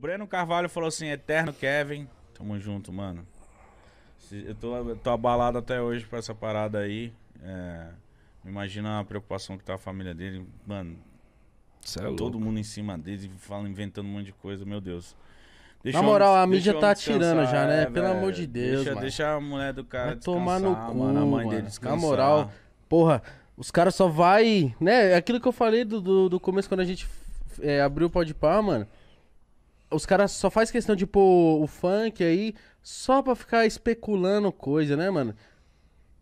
Breno Carvalho falou assim: Eterno Kevin. Tamo junto, mano. Eu tô, eu tô abalado até hoje pra essa parada aí. É, imagina a preocupação que tá a família dele. Mano, é tá todo louco. mundo em cima dele, fala, inventando um monte de coisa, meu Deus. Deixa Na moral, a mídia tá tirando já, né? É, Pelo véio, amor de Deus. Deixa, deixa, a mulher do cara vai tomar no cu, mano, a mãe dele descansar. Na moral, porra, os caras só vai. Né? É aquilo que eu falei do, do, do começo quando a gente é, abriu o pó de pá, mano os caras só faz questão de pôr o funk aí só pra ficar especulando coisa, né, mano?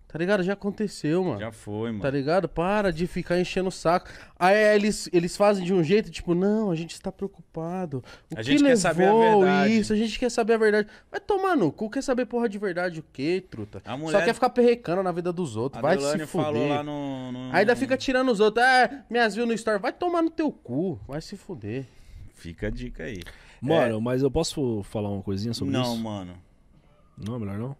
Tá ligado? Já aconteceu, mano. Já foi, mano. Tá ligado? Para de ficar enchendo o saco. Aí eles, eles fazem de um jeito, tipo, não, a gente está preocupado. O a que gente levou quer saber a verdade. Isso, a gente quer saber a verdade. Vai tomar no cu, quer saber porra de verdade o quê, truta? A mulher... Só quer ficar perrecando na vida dos outros. A vai Delane se fuder. Falou lá no, no... Ainda fica tirando os outros. Ah, minhas views no Store. Vai tomar no teu cu. Vai se fuder. Fica a dica aí. Mano, é... mas eu posso falar uma coisinha sobre não, isso? Não, mano. Não, melhor não?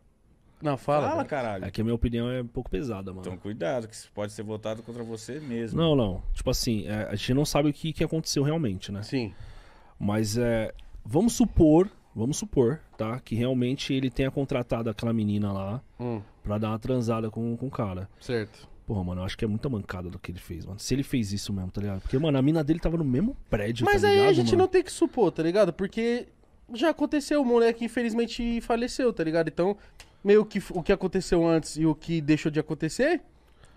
Não, fala. Fala, caralho. É que a minha opinião é um pouco pesada, mano. Então cuidado, que isso pode ser votado contra você mesmo. Não, não. Tipo assim, é, a gente não sabe o que, que aconteceu realmente, né? Sim. Mas é, vamos supor, vamos supor, tá? Que realmente ele tenha contratado aquela menina lá hum. pra dar uma transada com, com o cara. Certo. Porra, mano, eu acho que é muita mancada do que ele fez, mano. Se ele fez isso mesmo, tá ligado? Porque, mano, a mina dele tava no mesmo prédio, Mas tá aí a gente mano? não tem que supor, tá ligado? Porque já aconteceu, o moleque infelizmente faleceu, tá ligado? Então, meio que o que aconteceu antes e o que deixou de acontecer,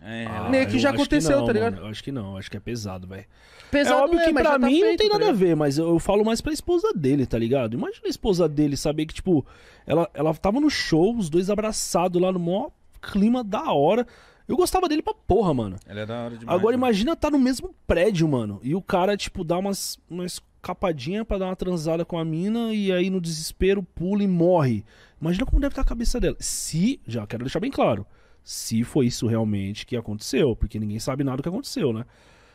é, ah, ah que já aconteceu, que não, tá ligado? Mano, eu acho que não, acho que é pesado, velho. Pesado é óbvio é, que pra tá mim feito, não tem tá nada a ver, mas eu, eu, falo mais pra esposa dele, tá ligado? Imagina a esposa dele saber que, tipo, ela, ela tava no show, os dois abraçados lá no maior clima da hora. Eu gostava dele pra porra, mano. Ele é da hora demais. Agora né? imagina tá no mesmo prédio, mano. E o cara, tipo, dá umas, uma escapadinha para dar uma transada com a mina e aí no desespero pula e morre. Imagina como deve estar tá a cabeça dela. Se, já quero deixar bem claro, se foi isso realmente que aconteceu, porque ninguém sabe nada do que aconteceu, né?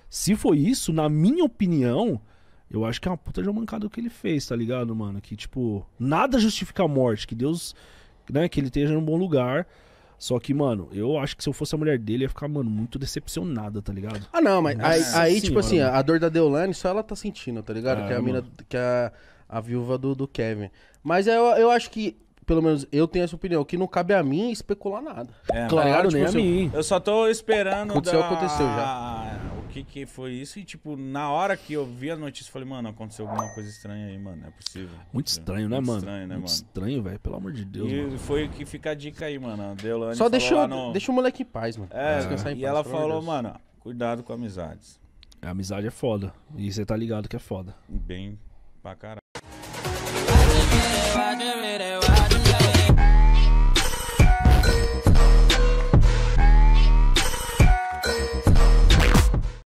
Se foi isso, na minha opinião, eu acho que é uma puta de uma mancada que ele fez, tá ligado, mano? Que tipo, nada justifica a morte, que Deus, né, que ele esteja num bom lugar. Só que, mano, eu acho que se eu fosse a mulher dele, ia ficar, mano, muito decepcionada, tá ligado? Ah, não, mas aí, aí, tipo assim, mano. a dor da Deolane só ela tá sentindo, tá ligado? É, que é a mina, que é a, a viúva do, do Kevin. Mas eu, eu acho que, pelo menos eu tenho essa opinião, que não cabe a mim especular nada. É, claro, claro tipo, nem a assim, mim. Eu só tô esperando. Aconteceu, da... aconteceu já que, que foi isso. E, tipo, na hora que eu vi a notícia, eu falei, mano, aconteceu alguma coisa estranha aí, mano. é possível. Muito estranho, né, Muito mano? Estranho, né, Muito mano? estranho, velho. Pelo amor de Deus. E mano. foi que fica a dica aí, mano. A Só deixa, no... deixa o moleque em paz, mano. É, em e ela falou, Deus. mano, cuidado com amizades. A amizade é foda. E você tá ligado que é foda. Bem pra caralho.